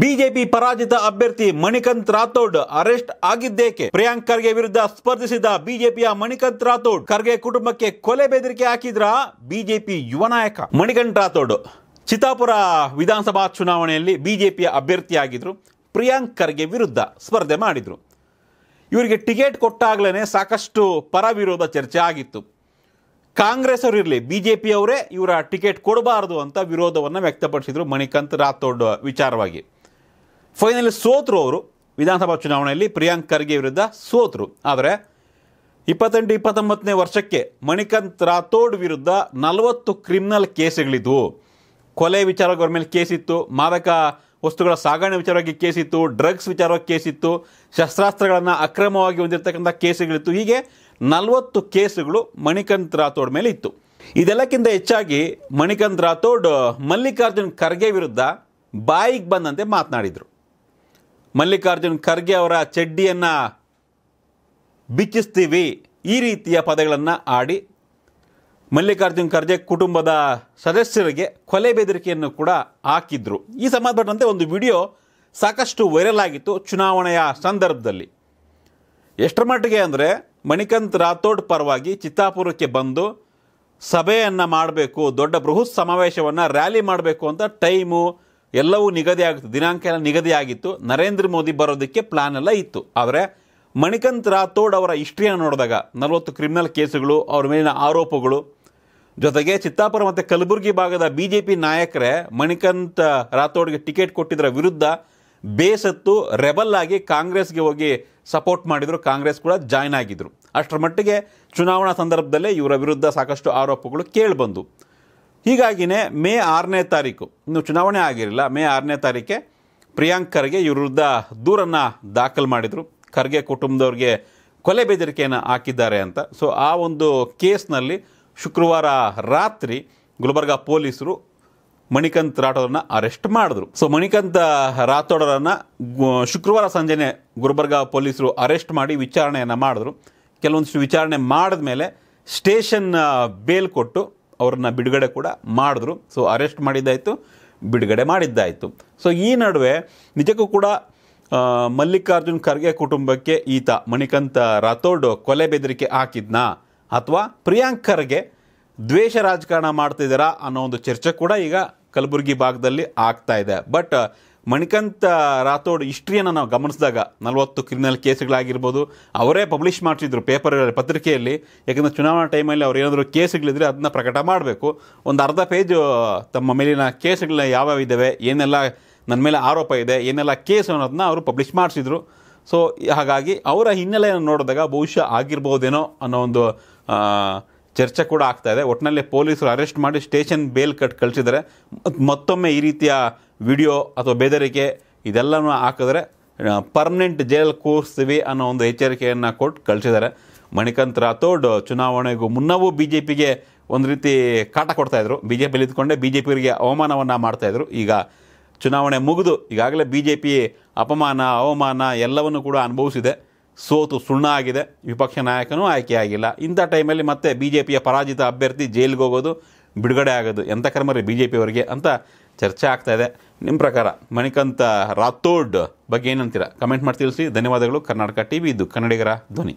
BJP ಪರಾಜಿತ ಅಭ್ಯರ್ಥಿ Manikanth Rathod arrest ಆಗಿದ್ದೇಕೆ ಪ್ರಿಯಾಂಕ್ ಖರ್ಗೆ ವಿರುದ್ಧ ಸ್ಪರ್ಧಿಸಿದ ಬಿಜೆಪಿಯ ಮಣಿಕಂತ್ ರಾಥೋಡ್ ಖರ್ಗೆ ಕುಟುಂಬಕ್ಕೆ ಕೊಲೆ ಬೆದರಿಕೆ ಹಾಕಿದ್ರ ಬಿಜೆಪಿ ಯುವ ನಾಯಕ ಮಣಿಕಂತ್ ರಾಥೋಡ್ ಚಿತ್ತಾಪುರ ವಿಧಾನಸಭಾ ಚುನಾವಣೆಯಲ್ಲಿ ಬಿಜೆಪಿಯ ಅಭ್ಯರ್ಥಿಯಾಗಿದ್ರು ಪ್ರಿಯಾಂಕ್ ಖರ್ಗೆ ವಿರುದ್ಧ ಸ್ಪರ್ಧೆ ಮಾಡಿದ್ರು ಇವರಿಗೆ ಟಿಕೆಟ್ ಕೊಟ್ಟಾಗಲೇ ಸಾಕಷ್ಟು ಪರ ವಿರೋಧ ಚರ್ಚೆ ಆಗಿತ್ತು ಕಾಂಗ್ರೆಸ್ ಅವರು ಇರಲಿ ಬಿ ಇವರ ಟಿಕೆಟ್ ಕೊಡಬಾರದು ಅಂತ ವಿರೋಧವನ್ನು ವ್ಯಕ್ತಪಡಿಸಿದರು ಮಣಿಕಂತ್ ರಾಥೋಡ್ ವಿಚಾರವಾಗಿ ಫೈನಲ್ ಸೋತರು ಅವರು ವಿಧಾನಸಭಾ ಚುನಾವಣೆಯಲ್ಲಿ ಪ್ರಿಯಾಂಕ್ ಖರ್ಗೆ ವಿರುದ್ಧ ಸೋತರು ಆದರೆ ಇಪ್ಪತ್ತೆಂಟು ಇಪ್ಪತ್ತೊಂಬತ್ತನೇ ವರ್ಷಕ್ಕೆ ಮಣಿಕಾಂತ್ ರಾಥೋಡ್ ವಿರುದ್ಧ ನಲವತ್ತು ಕ್ರಿಮಿನಲ್ ಕೇಸುಗಳಿದ್ವು ಕೊಲೆ ಅವ್ರ ಮೇಲೆ ಕೇಸಿತ್ತು ಮಾದಕ ವಸ್ತುಗಳ ಸಾಗಣೆ ವಿಚಾರವಾಗಿ ಕೇಸಿತ್ತು ಡ್ರಗ್ಸ್ ವಿಚಾರವಾಗಿ ಕೇಸಿತ್ತು ಶಸ್ತ್ರಾಸ್ತ್ರಗಳನ್ನು ಅಕ್ರಮವಾಗಿ ಹೊಂದಿರತಕ್ಕಂಥ ಕೇಸುಗಳಿತ್ತು ಹೀಗೆ ನಲವತ್ತು ಕೇಸುಗಳು ಮಣಿಕಂತ್ ರಾಥೋಡ್ ಮೇಲೆ ಇತ್ತು ಇದೆಲ್ಲಕ್ಕಿಂತ ಹೆಚ್ಚಾಗಿ ಮಣಿಕಂತ್ ರಾಥೋಡ್ ಮಲ್ಲಿಕಾರ್ಜುನ್ ಖರ್ಗೆ ವಿರುದ್ಧ ಬಾಯಿಗೆ ಬಂದಂತೆ ಮಾತನಾಡಿದರು ಮಲ್ಲಿಕಾರ್ಜುನ್ ಖರ್ಗೆ ಅವರ ಚಡ್ಡಿಯನ್ನು ಬಿಚ್ಚಿಸ್ತೀವಿ ಈ ರೀತಿಯ ಪದಗಳನ್ನು ಆಡಿ ಮಲ್ಲಿಕಾರ್ಜುನ್ ಖರ್ಗೆ ಕುಟುಂಬದ ಸದಸ್ಯರಿಗೆ ಕೊಲೆ ಬೆದರಿಕೆಯನ್ನು ಕೂಡ ಹಾಕಿದ್ರು ಈ ಸಂಬಂಧಪಟ್ಟಂತೆ ಒಂದು ವಿಡಿಯೋ ಸಾಕಷ್ಟು ವೈರಲ್ ಆಗಿತ್ತು ಚುನಾವಣೆಯ ಸಂದರ್ಭದಲ್ಲಿ ಎಷ್ಟರ ಮಟ್ಟಿಗೆ ಅಂದರೆ ಮಣಿಕಂತ್ ರಾಥೋಡ್ ಪರವಾಗಿ ಚಿತ್ತಾಪುರಕ್ಕೆ ಬಂದು ಸಭೆಯನ್ನು ಮಾಡಬೇಕು ದೊಡ್ಡ ಬೃಹತ್ ಸಮಾವೇಶವನ್ನು ರ್ಯಾಲಿ ಮಾಡಬೇಕು ಅಂತ ಟೈಮು ಎಲ್ಲವೂ ನಿಗದಿ ಆಗಿತ್ತು ದಿನಾಂಕ ಎಲ್ಲ ನಿಗದಿ ಆಗಿತ್ತು ನರೇಂದ್ರ ಮೋದಿ ಬರೋದಕ್ಕೆ ಪ್ಲಾನ್ ಎಲ್ಲ ಇತ್ತು ಆದರೆ ಮಣಿಕಂತ್ ರಾಥೋಡ್ ಅವರ ಹಿಸ್ಟ್ರಿಯನ್ನು ನೋಡಿದಾಗ ನಲವತ್ತು ಕ್ರಿಮಿನಲ್ ಕೇಸುಗಳು ಅವ್ರ ಮೇಲಿನ ಆರೋಪಗಳು ಜೊತೆಗೆ ಚಿತ್ತಾಪುರ ಮತ್ತು ಕಲಬುರಗಿ ಭಾಗದ ಬಿ ಜೆ ಪಿ ನಾಯಕರೇ ಮಣಿಕಂತ್ ರಾಥೋಡ್ಗೆ ಟಿಕೆಟ್ ಕೊಟ್ಟಿದ್ದರ ವಿರುದ್ಧ ಬೇಸತ್ತು ರೆಬಲ್ ಆಗಿ ಕಾಂಗ್ರೆಸ್ಗೆ ಹೋಗಿ ಸಪೋರ್ಟ್ ಮಾಡಿದರು ಕಾಂಗ್ರೆಸ್ ಕೂಡ ಜಾಯ್ನ್ ಆಗಿದ್ದರು ಅಷ್ಟರ ಮಟ್ಟಿಗೆ ಚುನಾವಣಾ ಸಂದರ್ಭದಲ್ಲೇ ಇವರ ವಿರುದ್ಧ ಸಾಕಷ್ಟು ಆರೋಪಗಳು ಕೇಳಿಬಂದು ಹೀಗಾಗಿನೇ ಮೇ ಆರನೇ ತಾರೀಕು ಇನ್ನು ಚುನಾವಣೆ ಆಗಿರಲಿಲ್ಲ ಮೇ ಆರನೇ ತಾರೀಕೆ ಪ್ರಿಯಾಂಕ್ ಖರ್ಗೆ ಇವ್ರ ವಿರುದ್ಧ ದೂರನ್ನು ದಾಖಲು ಮಾಡಿದರು ಖರ್ಗೆ ಕುಟುಂಬದವ್ರಿಗೆ ಕೊಲೆ ಬೆದರಿಕೆಯನ್ನು ಹಾಕಿದ್ದಾರೆ ಅಂತ ಸೊ ಆ ಒಂದು ಕೇಸ್ನಲ್ಲಿ ಶುಕ್ರವಾರ ರಾತ್ರಿ ಗುಲ್ಬರ್ಗಾ ಪೊಲೀಸರು ಮಣಿಕಂತ್ ರಾಠೋರನ್ನ ಅರೆಸ್ಟ್ ಮಾಡಿದ್ರು ಸೊ ಮಣಿಕಂತ್ ರಾಥೋಡರನ್ನು ಶುಕ್ರವಾರ ಸಂಜೆನೆ ಗುಲ್ಬರ್ಗಾ ಪೊಲೀಸರು ಅರೆಸ್ಟ್ ಮಾಡಿ ವಿಚಾರಣೆಯನ್ನು ಮಾಡಿದ್ರು ಕೆಲವೊಂದಿಷ್ಟು ವಿಚಾರಣೆ ಮಾಡಿದ ಮೇಲೆ ಸ್ಟೇಷನ್ ಬೇಲ್ ಕೊಟ್ಟು ಅವರನ್ನ ಬಿಡುಗಡೆ ಕೂಡ ಮಾಡಿದ್ರು ಸೊ ಅರೆಸ್ಟ್ ಮಾಡಿದ್ದಾಯಿತು ಬಿಡುಗಡೆ ಮಾಡಿದ್ದಾಯಿತು ಸೊ ಈ ನಡುವೆ ನಿಜಕ್ಕೂ ಕೂಡ ಮಲ್ಲಿಕಾರ್ಜುನ್ ಖರ್ಗೆ ಕುಟುಂಬಕ್ಕೆ ಈತ ಮಣಿಕಂತ ರಾಥೋಡ್ ಕೊಲೆ ಬೆದರಿಕೆ ಹಾಕಿದ್ನಾ ಅಥವಾ ಪ್ರಿಯಾಂಕ್ ಖರ್ಗೆ ದ್ವೇಷ ರಾಜಕಾರಣ ಮಾಡ್ತಿದ್ದೀರಾ ಅನ್ನೋ ಒಂದು ಚರ್ಚೆ ಕೂಡ ಈಗ ಕಲಬುರಗಿ ಭಾಗದಲ್ಲಿ ಆಗ್ತಾ ಇದೆ ಬಟ್ ಮಣಿಕಾಂತ ರಾಥೋಡ್ ಹಿಸ್ಟ್ರಿಯನ್ನು ನಾವು ಗಮನಿಸಿದಾಗ ನಲವತ್ತು ಕ್ರಿಮಿನಲ್ ಕೇಸ್ಗಳಾಗಿರ್ಬೋದು ಅವರೇ ಪಬ್ಲಿಷ್ ಮಾಡ್ತಿದ್ರು ಪೇಪರ್ ಪತ್ರಿಕೆಯಲ್ಲಿ ಯಾಕಂದರೆ ಚುನಾವಣಾ ಟೈಮಲ್ಲಿ ಅವ್ರು ಏನಾದರೂ ಕೇಸ್ಗಳಿದ್ರೆ ಅದನ್ನ ಪ್ರಕಟ ಮಾಡಬೇಕು ಒಂದು ಅರ್ಧ ಪೇಜು ತಮ್ಮ ಮೇಲಿನ ಕೇಸ್ಗಳನ್ನ ಯಾವ್ಯಾವ ಇದ್ದಾವೆ ಏನೆಲ್ಲ ನನ್ನ ಮೇಲೆ ಆರೋಪ ಇದೆ ಏನೆಲ್ಲ ಕೇಸ್ ಅನ್ನೋದನ್ನ ಅವರು ಪಬ್ಲಿಷ್ ಮಾಡಿಸಿದ್ರು ಸೊ ಹಾಗಾಗಿ ಅವರ ಹಿನ್ನೆಲೆಯನ್ನು ನೋಡಿದಾಗ ಬಹುಶಃ ಆಗಿರ್ಬೋದೇನೋ ಅನ್ನೋ ಒಂದು ಚರ್ಚೆ ಕೂಡ ಆಗ್ತಾ ಇದೆ ಒಟ್ಟಿನಲ್ಲಿ ಪೊಲೀಸರು ಅರೆಸ್ಟ್ ಮಾಡಿ ಸ್ಟೇಷನ್ ಬೇಲ್ ಕಟ್ ಕಳಿಸಿದರೆ ಮತ್ತೊಮ್ಮೆ ಈ ರೀತಿಯ ವಿಡಿಯೋ ಅಥವಾ ಬೆದರಿಕೆ ಇದೆಲ್ಲನೂ ಹಾಕಿದ್ರೆ ಪರ್ಮನೆಂಟ್ ಜೈಲ್ ಕೂರಿಸ್ತೀವಿ ಅನ್ನೋ ಒಂದು ಎಚ್ಚರಿಕೆಯನ್ನು ಕೊಟ್ಟು ಕಳಿಸಿದ್ದಾರೆ ಮಣಿಕಂತ್ ರಾಥೋಡ್ ಚುನಾವಣೆಗೂ ಮುನ್ನವೂ ಬಿ ಜೆ ಪಿಗೆ ಒಂದು ರೀತಿ ಕಾಟ ಕೊಡ್ತಾಯಿದ್ರು ಬಿ ಜೆ ಪಿಲಿ ಇದ್ಕೊಂಡೆ ಬಿ ಜೆ ಪಿಗೆ ಅವಮಾನವನ್ನು ಮಾಡ್ತಾಯಿದ್ರು ಈಗ ಚುನಾವಣೆ ಮುಗಿದು ಈಗಾಗಲೇ ಬಿ ಜೆ ಪಿ ಅಪಮಾನ ಅವಮಾನ ಎಲ್ಲವನ್ನು ಕೂಡ ಅನುಭವಿಸಿದೆ ಸೋತು ಸುಣ್ಣ ಆಗಿದೆ ವಿಪಕ್ಷ ನಾಯಕನೂ ಆಗಿಲ್ಲ ಇಂಥ ಟೈಮಲ್ಲಿ ಮತ್ತೆ ಬಿ ಜೆ ಪಿಯ ಪರಾಜಿತ ಅಭ್ಯರ್ಥಿ ಜೈಲಿಗೆ ಹೋಗೋದು ಬಿಡುಗಡೆ ಆಗೋದು ಎಂಥ ಕರ್ಮರಿ ಬಿ ಜೆ ಪಿಯವರಿಗೆ ಅಂತ ಚರ್ಚೆ ಆಗ್ತಾ ಇದೆ ನಿಮ್ಮ ಪ್ರಕಾರ ಮಣಿಕಂತ ರಾಥೋಡ್ ಬಗ್ಗೆ ಏನಂತೀರಾ ಕಮೆಂಟ್ ಮಾಡಿ ತಿಳಿಸಿ ಧನ್ಯವಾದಗಳು ಕರ್ನಾಟಕ ಟಿ ವಿ ಇದು ಕನ್ನಡಿಗರ ಧ್ವನಿ